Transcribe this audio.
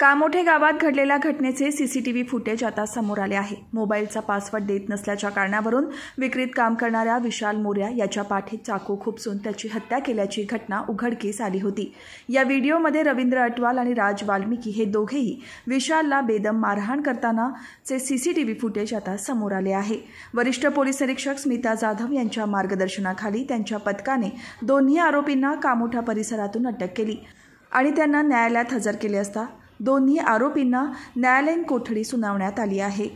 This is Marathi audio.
कामोठे गावात घडलेल्या घटनेचे सीसीटीव्ही फुटेज आता समोर आले आहे मोबाईलचा पासवर्ड देत नसल्याच्या कारणावरून विक्रीत काम करणाऱ्या विशाल मोर्या याच्या पाठीत चाकू खुपसून त्याची हत्या केल्याची घटना उघडकीस आली होती या व्हिडिओमध्ये रवींद्र अटवाल आणि राज वाल्मिकी हे दोघेही विशालला बेदम मारहाण करतानाचे सीसीटीव्ही फुटेज आता समोर आले आहे वरिष्ठ पोलीस निरीक्षक स्मिता जाधव यांच्या मार्गदर्शनाखाली त्यांच्या पथकाने दोन्ही आरोपींना कामोठा परिसरातून अटक केली आणि त्यांना न्यायालयात हजर केले असता दोन्ही आरोपींना न्यायालयीन कोठडी सुनावण्यात आली आहे